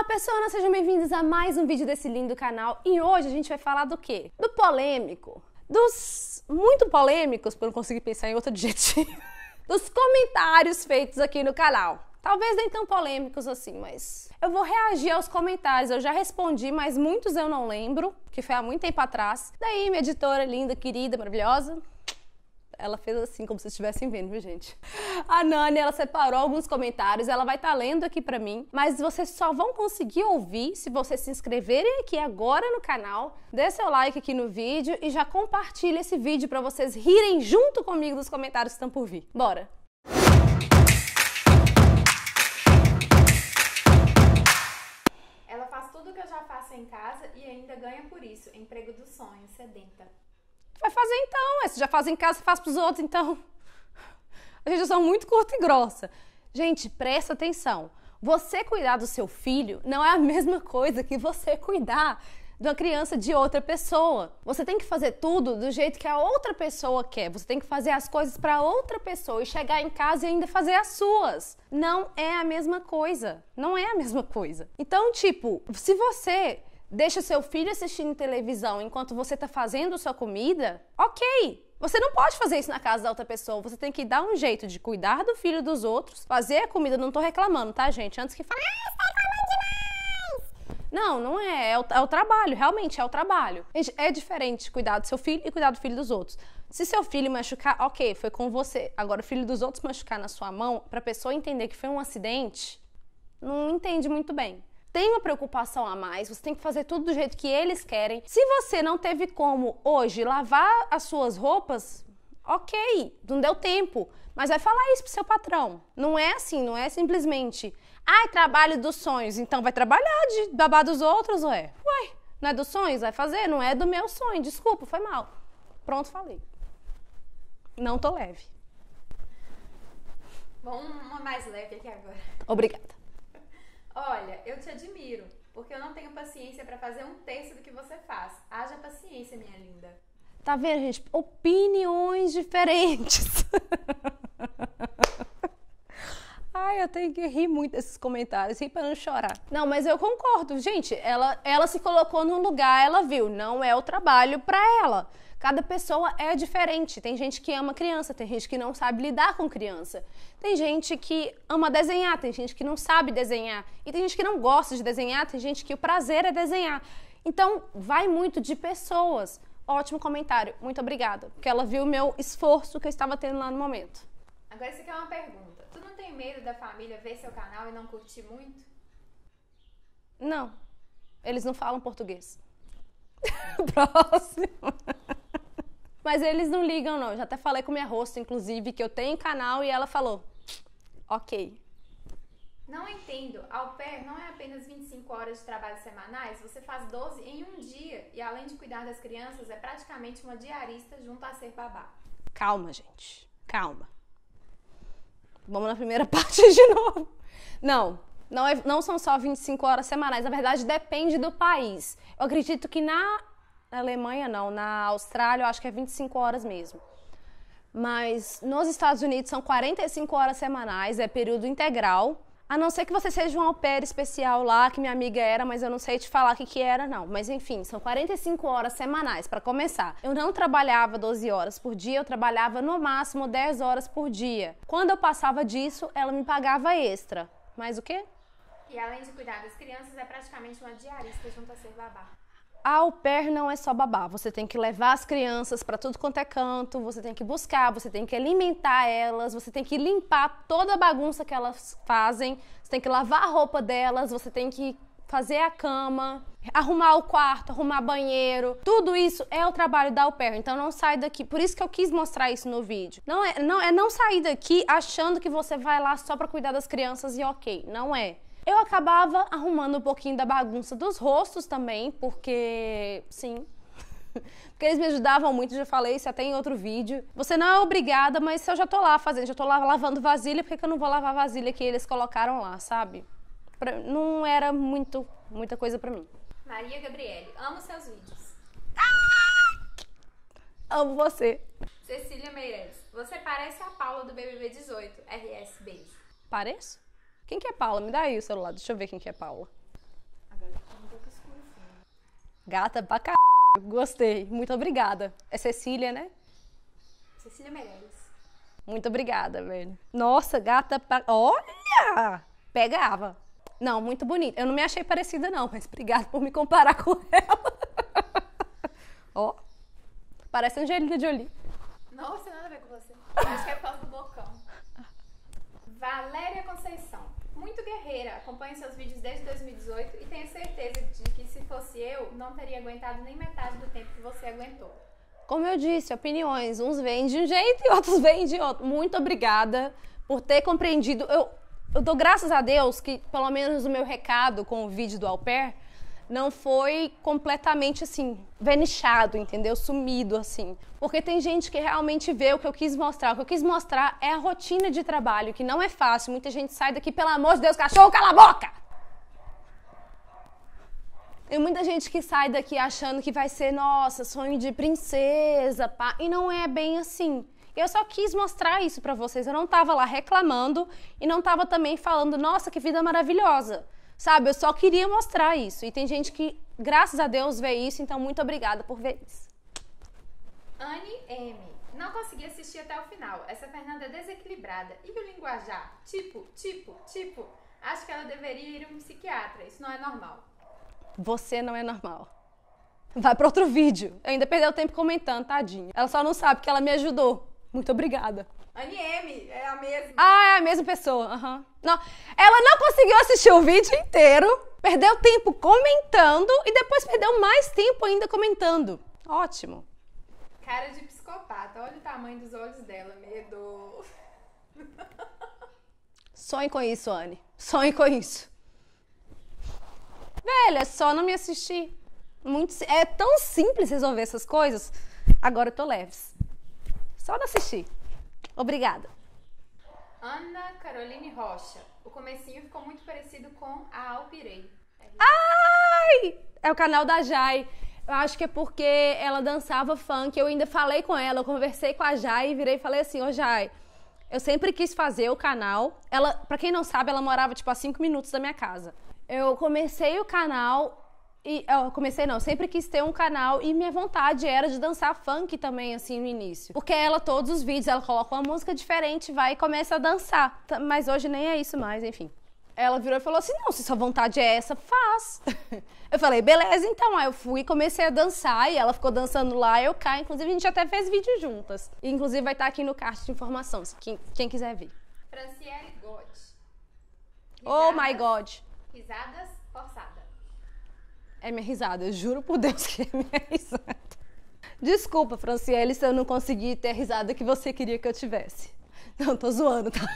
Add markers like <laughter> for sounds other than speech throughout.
Olá, pessoas! Sejam bem-vindos a mais um vídeo desse lindo canal. E hoje a gente vai falar do quê? Do polêmico. Dos muito polêmicos, porque eu não consegui pensar em outro <laughs> adjetivo. Dos comentários feitos aqui no canal. Talvez nem tão polêmicos assim, mas eu vou reagir aos comentários. Eu já respondi, mas muitos eu não lembro, que foi há muito tempo atrás. Daí, minha editora linda, querida, maravilhosa, ela fez assim, como se estivessem vendo, viu, gente? A Nani, ela separou alguns comentários, ela vai estar tá lendo aqui pra mim, mas vocês só vão conseguir ouvir se vocês se inscreverem aqui agora no canal, dê seu like aqui no vídeo e já compartilha esse vídeo para vocês rirem junto comigo dos comentários que estão por vir. Bora! Ela faz tudo que eu já faço em casa e ainda ganha por isso. Emprego dos sonhos, sedenta. Vai fazer então, é, se já faz em casa, faz para os outros então. A gente é são muito curta e grossa. Gente, presta atenção. Você cuidar do seu filho não é a <laughs> mesma coisa que você cuidar de uma criança de outra pessoa. Você tem que fazer tudo do jeito que a outra pessoa quer. Você tem que fazer as coisas para outra pessoa e chegar em casa e ainda fazer as suas. Não é a mesma coisa. Não é a mesma coisa. Então, tipo, se você deixa seu filho assistindo televisão enquanto você está fazendo sua comida, ok. Você não pode fazer isso na casa da outra pessoa. Você tem que dar um jeito de cuidar do filho dos outros, fazer a comida. Não tô reclamando, tá, gente? Antes que tá fale. Não, não é. É o, é o, trabalho, realmente é o trabalho. é diferente cuidar do seu filho e cuidar do filho dos outros. Se seu filho machucar, ok, foi com você. Agora, o filho dos outros machucar na sua mão, pra pessoa entender que foi um acidente, não entende muito bem tem uma preocupação a mais, você tem que fazer tudo do jeito que eles querem. Se você não teve como hoje lavar as suas roupas, ok, não deu tempo. Mas vai falar isso pro seu patrão. Não é assim, não é simplesmente, ai, ah, trabalho dos sonhos, então vai trabalhar de babar dos outros, ué. Uai, não é dos sonhos? Vai fazer? Não é do meu sonho, desculpa, foi mal. Pronto, falei. Não tô leve. Bom, uma mais leve aqui agora. Obrigada. Olha, eu te admiro, porque eu não tenho paciência para fazer um terço do que você faz. Haja paciência, minha linda. Tá vendo, gente? Opiniões diferentes. <laughs> Ai, eu tenho que rir muito desses comentários, rir para não chorar. Não, mas eu concordo. Gente, ela, ela se colocou num lugar, ela viu, não é o trabalho para ela. Cada pessoa é diferente. Tem gente que ama criança, tem gente que não sabe lidar com criança. Tem gente que ama desenhar, tem gente que não sabe desenhar. E tem gente que não gosta de desenhar, tem gente que o prazer é desenhar. Então, vai muito de pessoas. Ótimo comentário, muito obrigada. Porque ela viu o meu esforço que eu estava tendo lá no momento. Agora, isso aqui é uma pergunta. Tu não tem medo da família ver seu canal e não curtir muito? Não. Eles não falam português. <laughs> Próximo. Mas eles não ligam, não. Eu já até falei com minha rosto, inclusive, que eu tenho canal e ela falou: ok. Não entendo. Ao pé não é apenas 25 horas de trabalho semanais, você faz 12 em um dia. E além de cuidar das crianças, é praticamente uma diarista junto a ser babá. Calma, gente. Calma. Vamos na primeira <laughs> parte de novo. Não, não, é, não são só 25 horas semanais. Na verdade, depende do país. Eu acredito que na Alemanha não, na Austrália eu acho que é 25 horas mesmo. Mas nos Estados Unidos são 45 horas semanais, é período integral. A não ser que você seja um au pair especial lá, que minha amiga era, mas eu não sei te falar o que, que era, não. Mas enfim, são 45 horas semanais para começar. Eu não trabalhava 12 horas por dia, eu trabalhava no máximo 10 horas por dia. Quando eu passava disso, ela me pagava extra. Mas o quê? E além de cuidar das crianças, é praticamente uma diarista junto a ser babá. Au pair não é só babar, você tem que levar as crianças para tudo quanto é canto, você tem que buscar, você tem que alimentar elas, você tem que limpar toda a bagunça que elas fazem, você tem que lavar a roupa delas, você tem que fazer a cama, arrumar o quarto, arrumar banheiro. Tudo isso é o trabalho da au pair, então não sai daqui. Por isso que eu quis mostrar isso no vídeo. Não é não, é não sair daqui achando que você vai lá só para cuidar das crianças e OK, não é. Eu acabava arrumando um pouquinho da bagunça dos rostos também, porque sim, <laughs> porque eles me ajudavam muito, já falei isso até em outro vídeo. Você não é obrigada, mas eu já tô lá fazendo, já tô lá lavando vasilha, por que eu não vou lavar a vasilha que eles colocaram lá, sabe? Pra, não era muito, muita coisa pra mim. Maria Gabriele, amo seus vídeos. Ah! Amo você. Cecília Meirelles, você parece a Paula do BBB 18, RS Beijo. Pareço? Quem que é Paula? Me dá aí o celular, deixa eu ver quem que é Paula. Tá gata pra car... Gostei, muito obrigada. É Cecília, né? Cecília Meirelles. Muito obrigada, velho. Nossa, gata pra... Olha! Pegava. Não, muito bonita. Eu não me achei parecida, não, mas obrigada por me comparar com <laughs> ela. Ó, oh, parece Angelina Jolie. Nossa, nada a ver com você. Acho que é por causa do bocão. Valéria Conceição muito guerreira, acompanho seus vídeos desde 2018 e tenho certeza de que se fosse eu, não teria aguentado nem metade do tempo que você aguentou. Como eu disse, opiniões, uns vêm de um jeito e outros <laughs> vêm de outro. Muito obrigada por ter compreendido. Eu, eu dou graças a Deus que, pelo menos, o meu recado com o vídeo do Alper Pair, não foi completamente assim, venichado, entendeu? Sumido assim. Porque tem gente que realmente vê o que eu quis mostrar. O que eu quis mostrar é a rotina de trabalho, que não é fácil. Muita gente sai daqui, pelo amor de Deus, cachorro, cala a boca! Tem muita gente que sai daqui achando que vai ser, nossa, sonho de princesa, pá, e não é bem assim. Eu só quis mostrar isso para vocês. Eu não tava lá reclamando e não tava também falando, nossa, que vida maravilhosa. Sabe, eu só queria mostrar isso. E tem gente que, graças a Deus, vê isso, então muito obrigada por ver isso. Anne M. Não consegui assistir até o final. Essa Fernanda é desequilibrada. E o linguajar? Tipo, tipo, tipo. Acho que ela deveria ir a um psiquiatra. Isso não é normal. Você não é normal. Vai para outro vídeo. Eu ainda perdeu tempo comentando, tadinha. Ela só não sabe que ela me ajudou. Muito obrigada. M é a mesma. Ah, é a mesma pessoa. Uhum. Não, ela não conseguiu assistir o vídeo inteiro, perdeu tempo comentando e depois perdeu mais tempo ainda comentando. Ótimo. Cara de psicopata, olha o tamanho dos olhos dela, medo. Sonhe com isso, Anne. Sonhe com isso. Velha, só não me assistir. Muito, é tão simples resolver essas coisas. Agora eu tô leves. Só não assistir. Obrigada. Ana Caroline Rocha. O comecinho ficou muito parecido com a Alpirei. Ai! É o canal da Jai. Eu acho que é porque ela dançava funk. Eu ainda falei com ela, eu conversei com a Jai e virei e falei assim: Ô oh, Jai, eu sempre quis fazer o canal. Ela, para quem não sabe, ela morava tipo a cinco minutos da minha casa. Eu comecei o canal e eu comecei não, sempre quis ter um canal e minha vontade era de dançar funk também assim no início. Porque ela todos os vídeos ela coloca uma música diferente, vai e começa a dançar. Mas hoje nem é isso mais, enfim. Ela virou e falou assim: "Não, se sua vontade é essa, faz". <laughs> eu falei: "Beleza, então". Aí eu fui e comecei a dançar e ela ficou dançando lá, eu cá, inclusive a gente até fez vídeo juntas. E, inclusive vai estar aqui no card de informação, quem, quem quiser ver. Franciele God. oh my god. Risadas é minha risada, juro por Deus que é minha <laughs> risada. Desculpa, Franciele, se eu não consegui ter a risada que você queria que eu tivesse. Não, tô zoando, tá?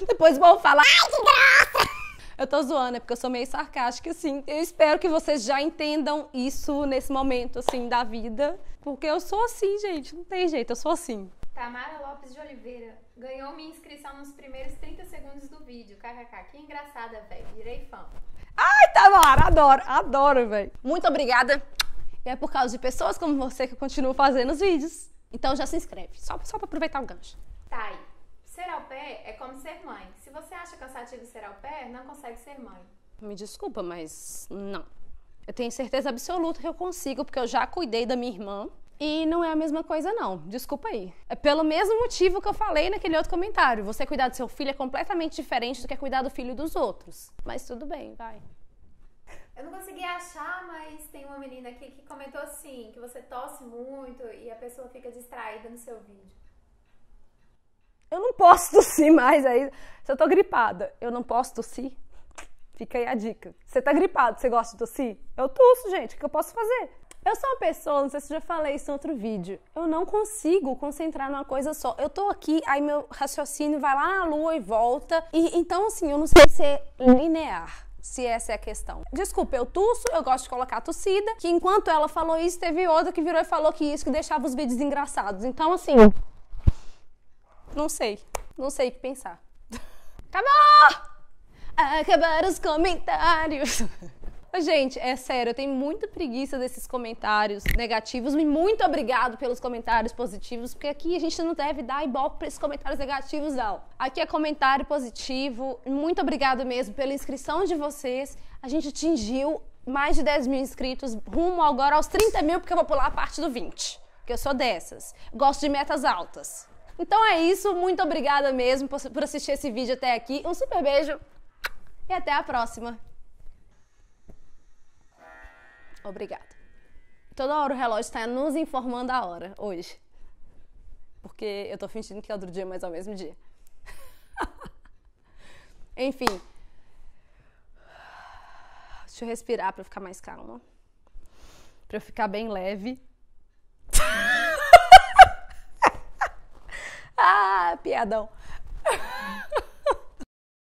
<laughs> Depois vão falar, ai, que graça! Eu tô zoando, é porque eu sou meio sarcástica, assim. Eu espero que vocês já entendam isso nesse momento, assim, da vida. Porque eu sou assim, gente, não tem jeito, eu sou assim. Tamara Lopes de Oliveira ganhou minha inscrição nos primeiros 30 segundos do vídeo. KKK, que engraçada, velho. Virei fã. Ai, Tamara, adoro, adoro, velho. Muito obrigada. E é por causa de pessoas como você que eu continuo fazendo os vídeos. Então já se inscreve, só, só pra aproveitar o gancho. Tá aí. Ser ao pé é como ser mãe. Se você acha cansativo ser ao pé, não consegue ser mãe. Me desculpa, mas não. Eu tenho certeza absoluta que eu consigo, porque eu já cuidei da minha irmã e não é a mesma coisa, não. Desculpa aí. É pelo mesmo motivo que eu falei naquele outro comentário. Você cuidar do seu filho é completamente diferente do que é cuidar do filho dos outros. Mas tudo bem, vai. Eu não consegui achar, mas tem uma menina aqui que comentou assim: que você tosse muito e a pessoa fica distraída no seu vídeo. Eu não posso tossir mais aí. É Se eu tô gripada, eu não posso tossir? Fica aí a dica. Você tá gripado, você gosta de tossir? Eu tosso, gente. O que eu posso fazer? Eu sou uma pessoa, não sei se já falei isso em outro vídeo, eu não consigo concentrar numa coisa só. Eu tô aqui, aí meu raciocínio vai lá na lua e volta. E então, assim, eu não sei ser é linear se essa é a questão. Desculpa, eu tuço, eu gosto de colocar tossida, que enquanto ela falou isso, teve outra que virou e falou que isso que deixava os vídeos engraçados. Então, assim, não sei. Não sei o que pensar. <laughs> Acabou! Acabaram os comentários. <laughs> Gente, é sério, eu tenho muita preguiça desses comentários negativos e muito obrigado pelos comentários positivos, porque aqui a gente não deve dar ibope para esses comentários negativos, não. Aqui é comentário positivo, muito obrigado mesmo pela inscrição de vocês. A gente atingiu mais de 10 mil inscritos, rumo agora aos 30 mil, porque eu vou pular a parte do 20, porque eu sou dessas. Gosto de metas altas. Então é isso, muito obrigada mesmo por assistir esse vídeo até aqui. Um super beijo e até a próxima! Obrigada. Toda hora o relógio está nos informando a hora, hoje. Porque eu estou fingindo que é outro dia, mas é o mesmo dia. <laughs> Enfim. Deixa eu respirar para ficar mais calma. Para eu ficar bem leve. <laughs> ah, piadão.